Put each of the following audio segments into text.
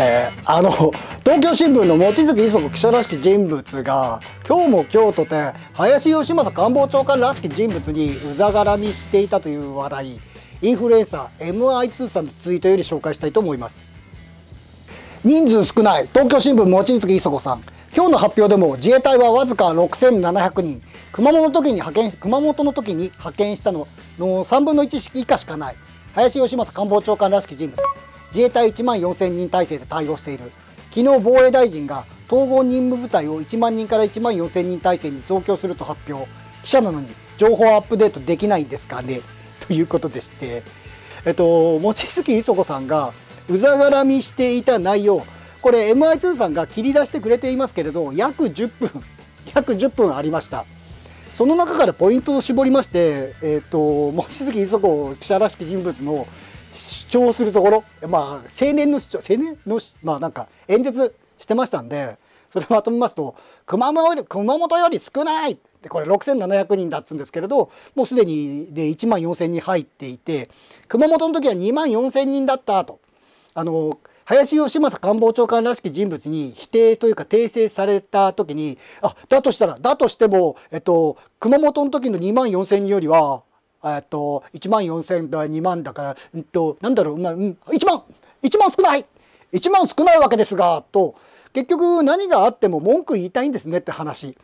えー、あの東京新聞の望月磯子記者らしき人物が今日も今日とて林芳正官房長官らしき人物にうざがらみしていたという話題インフルエンサー MI2 さんのツイートより紹介したいと思います人数少ない東京新聞望月磯子さん今日の発表でも自衛隊はわずか6700人熊本の時に派遣熊本の時に派遣したのの3分の1以下しかない林芳正官房長官らしき人物自衛隊1万4000人体制で対応している昨日防衛大臣が統合任務部隊を1万人から1万4000人体制に増強すると発表記者なのに情報アップデートできないんですかね ということでしてえっと望月磯子さんがうざがらみしていた内容これ MI2 さんが切り出してくれていますけれど約10分 約10分ありましたその中からポイントを絞りまして、えっと、と望月磯子記者らしき人物の主張するところ、まあ、青年の主張、青年の、まあ、なんか演説してましたんで、それまとめますと熊本熊本より少ないでこれ6,700人だっつうんですけれどもうすでにで1万4,000人入っていて熊本の時は2万4,000人だったとあの林芳正官房長官らしき人物に否定というか訂正された時にあだとしたらだとしても、えっと、熊本の時の2万4,000人よりはえっと、1万4000だ、2万だから、うんと、なんだろう、まあ、うん、1万 !1 万少ない !1 万少ないわけですが、と、結局何があっても文句言いたいんですねって話。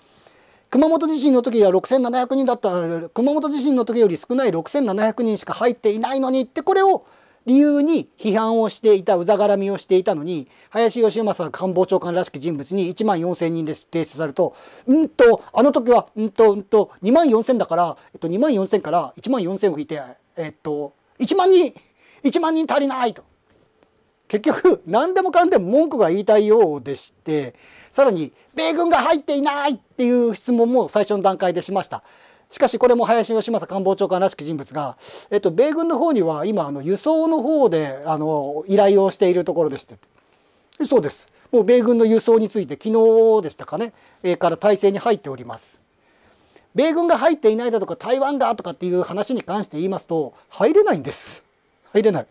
熊本地震の時は6700人だった熊本地震の時より少ない6700人しか入っていないのにってこれを理由に批判をしていた、うざがらみをしていたのに、林義正官房長官らしき人物に1万4000人で提出されると、うんと、あの時は、うんと、うんと、2万4000だから、えっと、2万4000から1万4000を引いて、えっと、1万人、1万人足りないと。結局、何でもかんでも文句が言いたいようでして、さらに、米軍が入っていないっていう質問も最初の段階でしました。しかしこれも林芳正官房長官らしき人物が、えっと、米軍の方には今あの輸送の方であの依頼をしているところでしてそうですもう米軍の輸送について昨日でしたかね、えー、から体制に入っております。米軍が入っていないだとか台湾だとかっていう話に関して言いますと入れないんです入れない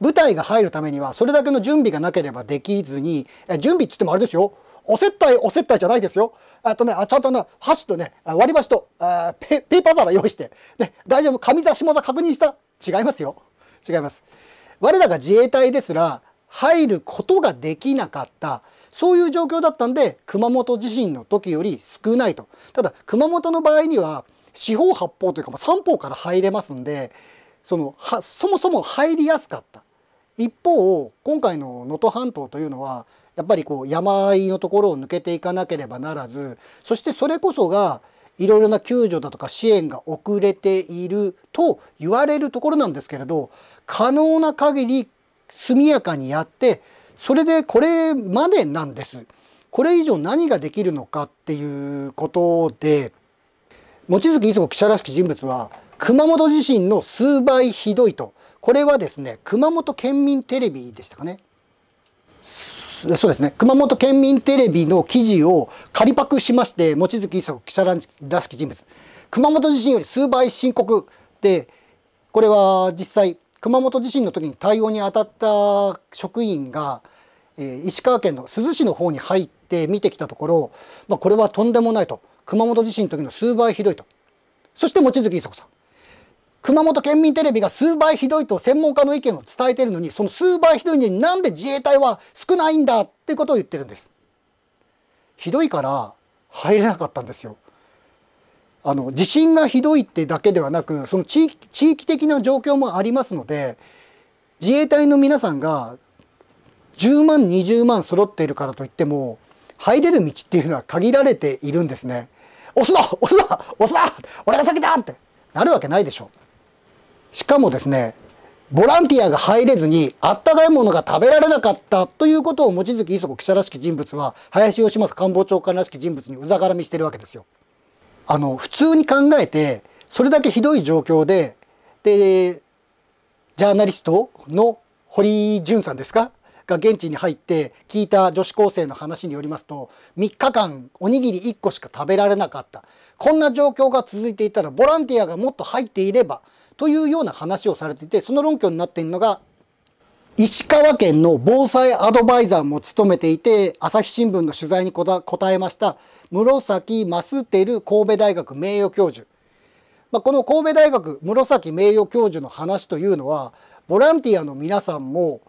部隊が入るためにはそれだけの準備がなければできずに準備っつってもあれですよお接待、お接待じゃないですよ。あとね、あちゃんとね、箸とね、割り箸とあペペーパー皿用意して、ね、大丈夫、上座、下座確認した違いますよ。違います。我らが自衛隊ですら、入ることができなかった。そういう状況だったんで、熊本地震の時より少ないと。ただ、熊本の場合には、四方八方というか、まあ、三方から入れますんで、そのはそもそも入りやすかった。一方今回の能登半島というのはやっぱりこう山あいのところを抜けていかなければならずそしてそれこそがいろいろな救助だとか支援が遅れていると言われるところなんですけれど可能な限り速やかにやってそれでこれまでなんです。これ以上何ができるのかっていうことで望月磯子記者らしき人物は熊本地震の数倍ひどいとこれはですね熊本県民テレビでしたかねそうですね。熊本県民テレビの記事を仮パクしまして、望月子記者らしき人物。熊本地震より数倍深刻で、これは実際、熊本地震の時に対応に当たった職員が、えー、石川県の珠洲市の方に入って見てきたところ、まあ、これはとんでもないと。熊本地震の時の数倍ひどいと。そして望月子さん。熊本県民テレビが数倍ひどいと専門家の意見を伝えているのに、その数倍ひどいのになんで自衛隊は少ないんだってことを言ってるんです。ひどいから入れなかったんですよ。あの地震がひどいってだけではなくその地域地域的な状況もありますので自衛隊の皆さんが10万20万揃っているからといっても入れる道っていうのは限られているんですね。押すな押すな押すな俺が先だってなるわけないでしょ。しかもですねボランティアが入れずにあったかいものが食べられなかったということを望月磯子記者らしき人物は林芳正官房長官らしき人物にうざがらみしてるわけですよ。あの普通に考えてそれだけひどい状況ででジャーナリストの堀潤さんですかが現地に入って聞いた女子高生の話によりますと3日間おにぎり1個しか食べられなかったこんな状況が続いていたらボランティアがもっと入っていればというような話をされていてその論拠になっているのが石川県の防災アドバイザーも務めていて朝日新聞の取材に答えました室崎増てる神戸大学名誉教授、まあ、この神戸大学室崎名誉教授の話というのはボランティアの皆さんも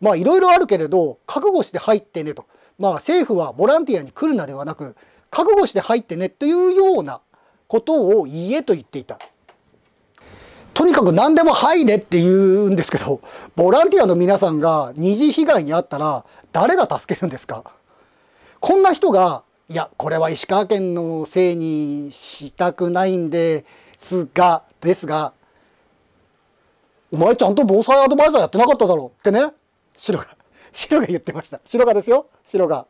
まあいろいろあるけれど覚悟して入ってねと、まあ、政府はボランティアに来るなではなく覚悟して入ってねというようなことを言えと言っていた。とにかく何でも「はいね」って言うんですけどボランティアの皆さんが二次被害に遭ったら誰が助けるんですかこんな人が「いやこれは石川県のせいにしたくないんですが」ですが「お前ちゃんと防災アドバイザーやってなかっただろ」ってね白が白が言ってました白がですよ白が。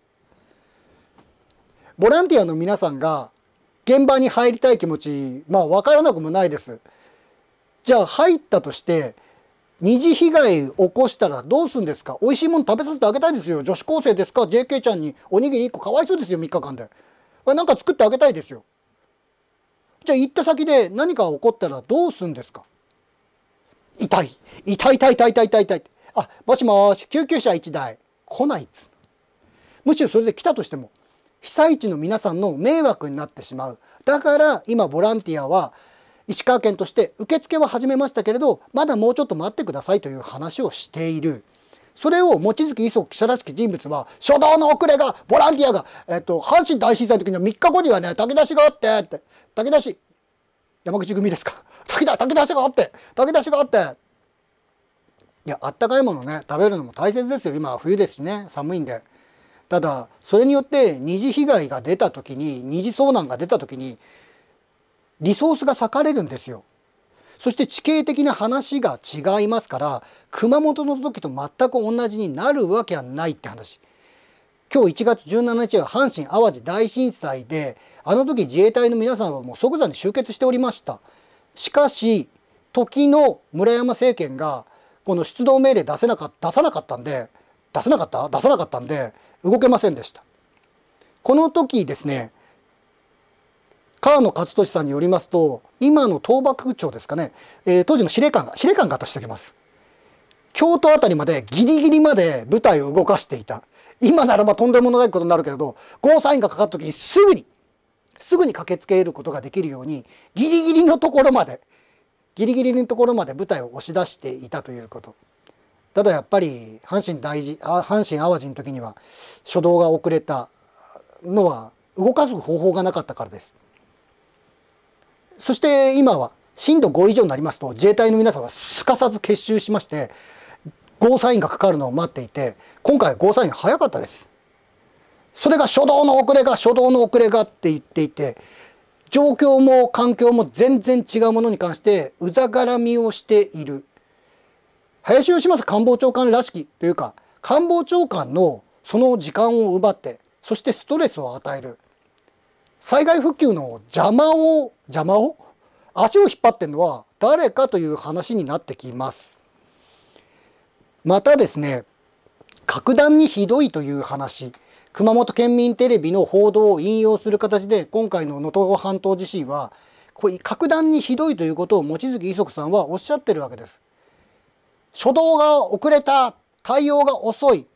ボランティアの皆さんが現場に入りたい気持ちまあ分からなくもないです。じゃあ入ったとして二次被害起こしたらどうすんですか美味しいもの食べさせてあげたいですよ女子高生ですか JK ちゃんにおにぎり1個かわいそうですよ3日間でなんか作ってあげたいですよじゃあ行った先で何か起こったらどうすんですか痛い痛い痛い痛い痛い痛い痛いあもしもし救急車1台来ないっつむしろそれで来たとしても被災地の皆さんの迷惑になってしまうだから今ボランティアは石川県として受付は始めましたけれどまだもうちょっと待ってくださいという話をしているそれを望月磯記者らしき人物は初動の遅れがボランティアが、えっと、阪神大震災の時には3日後にはね炊き出しがあってって炊き出し山口組ですか 炊き炊き出しがあって炊き出しがあっていやあったかいものね食べるのも大切ですよ今は冬ですしね寒いんで。ただそれによって二次被害が出た時に二次遭難が出た時にリソースが割かれるんですよ。そして地形的な話が違いますから熊本の時と全く同じになるわけはないって話。今日1月17日は阪神・淡路大震災であの時自衛隊の皆さんはもう即座に集結しておりました。しかし時の村山政権がこの出動命令出せなか出さなかったんで出せなかった出さなかったんで動けませんでした。この時ですね川野勝利さんによりますと今の東幕長ですかね、えー、当時の司令官が司令官がとしておきます京都辺りまでギリギリまで部隊を動かしていた今ならばとんでもないことになるけれどゴーサインがかかった時にすぐにすぐに駆けつけることができるようにギリギリのところまでギリギリのところまで部隊を押し出していたということただやっぱり阪神大事阪神・淡路の時には初動が遅れたのは動かす方法がなかったからですそして今は震度5以上になりますと自衛隊の皆さんはすかさず結集しましてゴーサインがかかるのを待っていて今回ゴーサイン早かったです。それが初動の遅れが初動の遅れがって言っていて状況も環境も全然違うものに関してうざがらみをしている林芳正官房長官らしきというか官房長官のその時間を奪ってそしてストレスを与える災害復旧の邪魔を邪魔を足を引っ張ってるのは誰かという話になってきます。またですね格段にひどいという話熊本県民テレビの報道を引用する形で今回の能登半島地震はこれ格段にひどいということを望月磯子さんはおっしゃってるわけです。初動が遅れた対応が遅い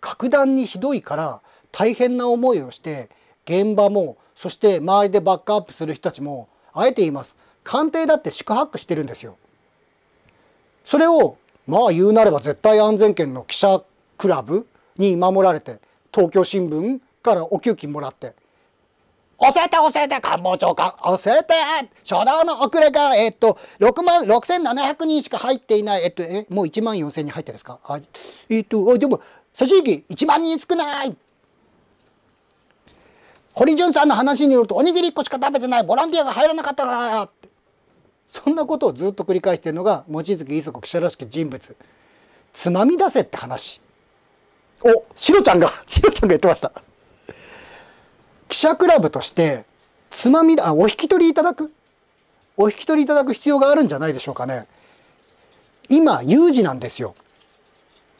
格段にひどいから大変な思いをして現場もそして周りでバックアップする人たちもあえて言います官邸だって宿泊してるんですよ。それをまあ言うなれば絶対安全圏の記者クラブに守られて東京新聞からお給金もらって「教えて教えて官房長官教えて初動の遅れがえっと6万6700人しか入っていないえっとえもう1万4000人入ってですかあえっとでも差し引き1万人少ない堀潤さんの話によるとおにぎり1個しか食べてないボランティアが入らなかったからってそんなことをずっと繰り返してるのが望月磯子記者らしき人物つまみ出せって話おシロちゃんが シロちゃんが言ってました記者クラブとしてつまみあお引き取りいただくお引き取りいただく必要があるんじゃないでしょうかね今有事なんですよ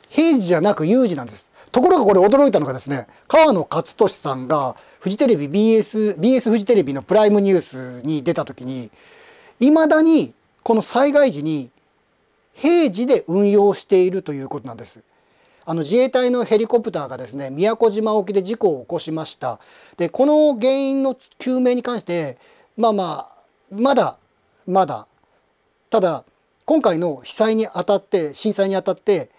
平時じゃなく有事なんですところがこれ驚いたのがですね川野勝利さんがフジテレビ BS、BS フジテレビのプライムニュースに出た時に、いまだにこの災害時に平時で運用しているということなんです。あの自衛隊のヘリコプターがですね、宮古島沖で事故を起こしました。で、この原因の究明に関して、まあまあ、まだ、まだ、ただ、今回の被災にあたって、震災にあたって、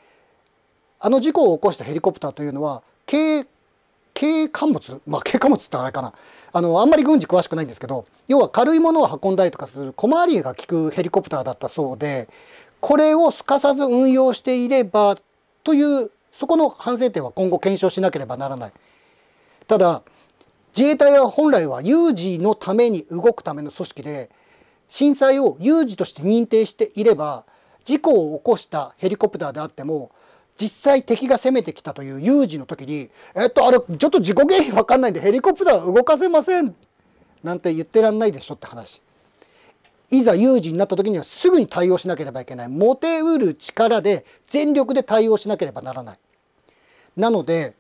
あの事故を起こしたヘリコプターというのは、軽貨物まあ軽貨物ってあれかなあのあんまり軍事詳しくないんですけど要は軽いものを運んだりとかする小回りが利くヘリコプターだったそうでこれをすかさず運用していればというそこの反省点は今後検証しなければならない。ただ自衛隊は本来は有事のために動くための組織で震災を有事として認定していれば事故を起こしたヘリコプターであっても実際敵が攻めてきたという有事の時に「えっとあれちょっと事故原因分かんないんでヘリコプター動かせません」なんて言ってらんないでしょって話。いざ有事になった時にはすぐに対応しなければいけない持てうる力で全力で対応しなければならない。なので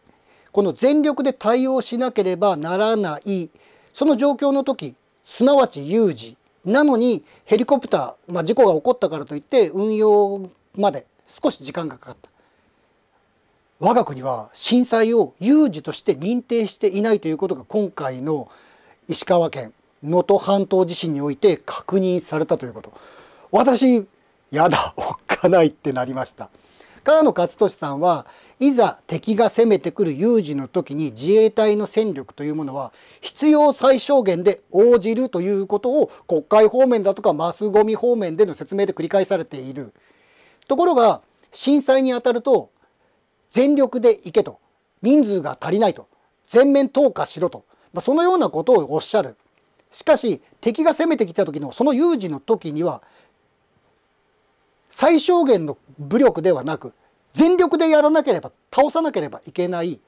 この全力で対応しなければならないその状況の時すなわち有事なのにヘリコプター、まあ、事故が起こったからといって運用まで少し時間がかかった。我が国は震災を有事として認定していないということが今回の石川県能登半島地震において確認されたということ私やだおっかないってなりました川野勝利さんはいざ敵が攻めてくる有事の時に自衛隊の戦力というものは必要最小限で応じるということを国会方面だとかマスゴミ方面での説明で繰り返されているところが震災にあたると全力で行けと人数が足りないと全面投下しろと、まあ、そのようなことをおっしゃるしかし敵が攻めてきた時のその有事の時には最小限の武力ではなく全力でやらなければ倒さなければいけない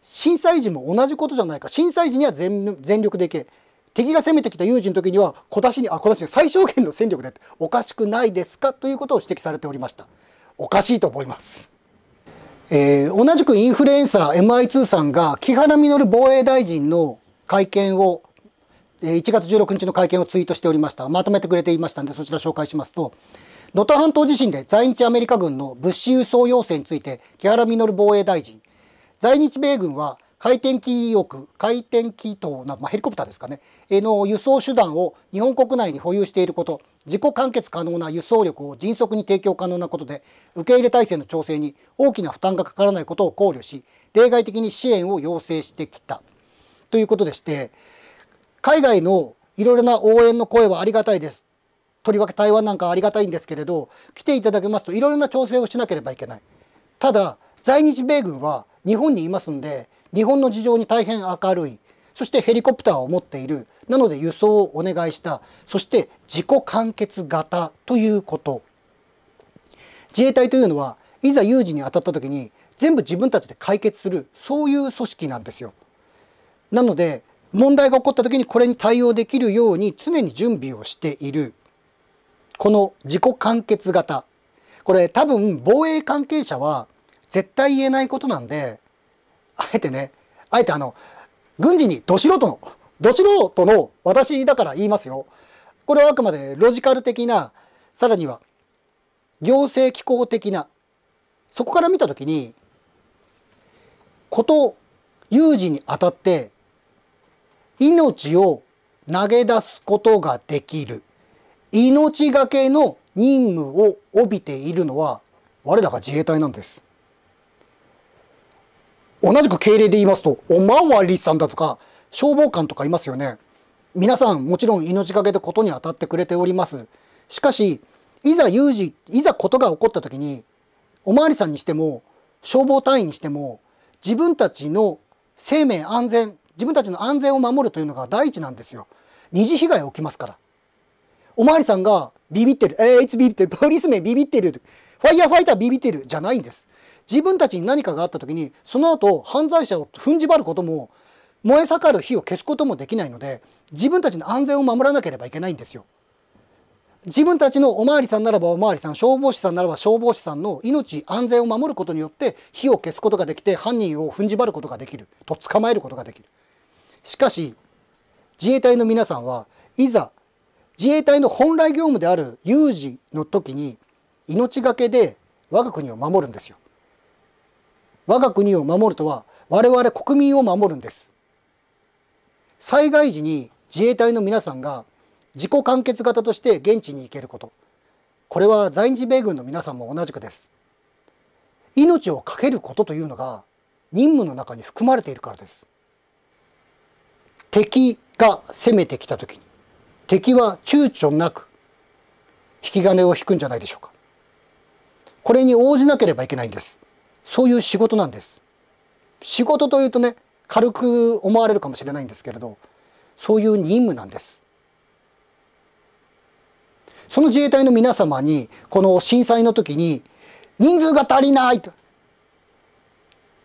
震災時も同じことじゃないか震災時には全力でいけ敵が攻めてきた有事の時には小出しにあ小出しに最小限の戦力でおかしくないですかということを指摘されておりましたおかしいと思います。えー、同じくインフルエンサー MI2 さんが木原稔防衛大臣の会見を1月16日の会見をツイートしておりましたまとめてくれていましたのでそちら紹介しますと能登半島地震で在日アメリカ軍の物資輸送要請について木原稔防衛大臣在日米軍は回転機翼、回転機等な、まあ、ヘリコプターですかね、の輸送手段を日本国内に保有していること、自己完結可能な輸送力を迅速に提供可能なことで、受け入れ体制の調整に大きな負担がかからないことを考慮し、例外的に支援を要請してきたということでして、海外のいろいろな応援の声はありがたいです。とりわけ台湾なんかありがたいんですけれど、来ていただけますといろいろな調整をしなければいけない。ただ、在日米軍は日本にいますんで、日本の事情に大変明るいそしてヘリコプターを持っているなので輸送をお願いしたそして自己完結型ということ自衛隊というのはいざ有事に当たった時に全部自分たちで解決するそういう組織なんですよ。なので問題が起こった時にこれに対応できるように常に準備をしているこの自己完結型これ多分防衛関係者は絶対言えないことなんであえてね、あえてあの、軍事にど素人の、ど素人の私だから言いますよ。これはあくまでロジカル的な、さらには行政機構的な、そこから見たときに、こと有事にあたって命を投げ出すことができる命がけの任務を帯びているのは我らが自衛隊なんです同じく敬礼で言いますと、おまわりさんだとか、消防官とかいますよね。皆さん、もちろん命がけでことに当たってくれております。しかし、いざ有事、いざことが起こった時に、おまわりさんにしても、消防隊員にしても、自分たちの生命安全、自分たちの安全を守るというのが第一なんですよ。二次被害起きますから。おまわりさんがビビってる、えー、いつビビってる、ポリスメンビビってる、ファイヤーファイタービビってる、じゃないんです。自分たちに何かがあった時にその後犯罪者を踏んじばることも燃え盛る火を消すこともできないので自分たちの安全を守らなければいけないんですよ。自分たちのおまわりさんならばおまわりさん消防士さんならば消防士さんの命安全を守ることによって火を消すことができて犯人を踏んじばることができると捕まえることができる。しかし自衛隊の皆さんはいざ自衛隊の本来業務である有事の時に命がけで我が国を守るんですよ。我が国を守るとは我々国民を守るんです災害時に自衛隊の皆さんが自己完結型として現地に行けることこれは在日米軍の皆さんも同じくです命を懸けることというのが任務の中に含まれているからです敵が攻めてきた時に敵は躊躇なく引き金を引くんじゃないでしょうかこれに応じなければいけないんですそういう仕事なんです仕事というとね軽く思われるかもしれないんですけれどそういう任務なんですその自衛隊の皆様にこの震災の時に人数が足りないと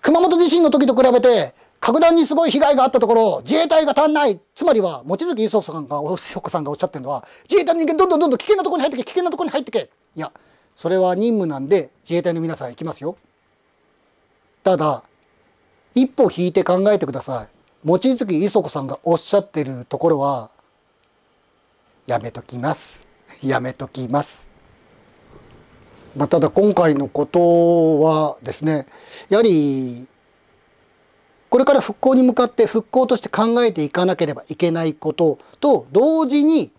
熊本地震の時と比べて格段にすごい被害があったところ自衛隊が足んないつまりは望月磯子がおさんがおっしゃってるのは自衛隊の人間どんどんどんどん危険なところに入ってけ危険なところに入ってけいやそれは任務なんで自衛隊の皆さん行きますよただ一歩引いて考えてください望月磯子さんがおっしゃってるところはやめときますやめときます、まあ、ただ今回のことはですねやはりこれから復興に向かって復興として考えていかなければいけないことと同時に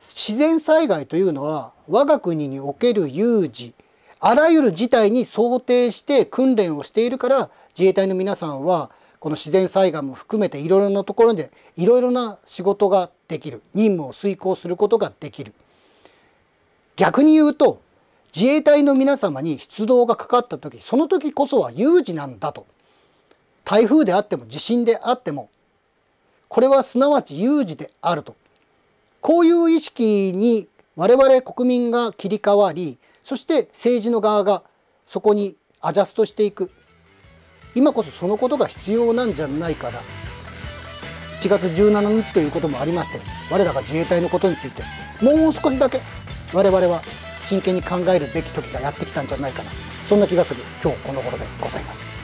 自然災害というのは我が国における有事あらゆる事態に想定して訓練をしているから自衛隊の皆さんはこの自然災害も含めていろいろなところでいろいろな仕事ができる任務を遂行することができる逆に言うと自衛隊の皆様に出動がかかった時その時こそは有事なんだと台風であっても地震であってもこれはすなわち有事であるとこういう意識に我々国民が切り替わりそして政治の側がそこにアジャストしていく今こそそのことが必要なんじゃないかな1月17日ということもありまして我らが自衛隊のことについてもう少しだけ我々は真剣に考えるべき時がやってきたんじゃないかなそんな気がする今日この頃でございます。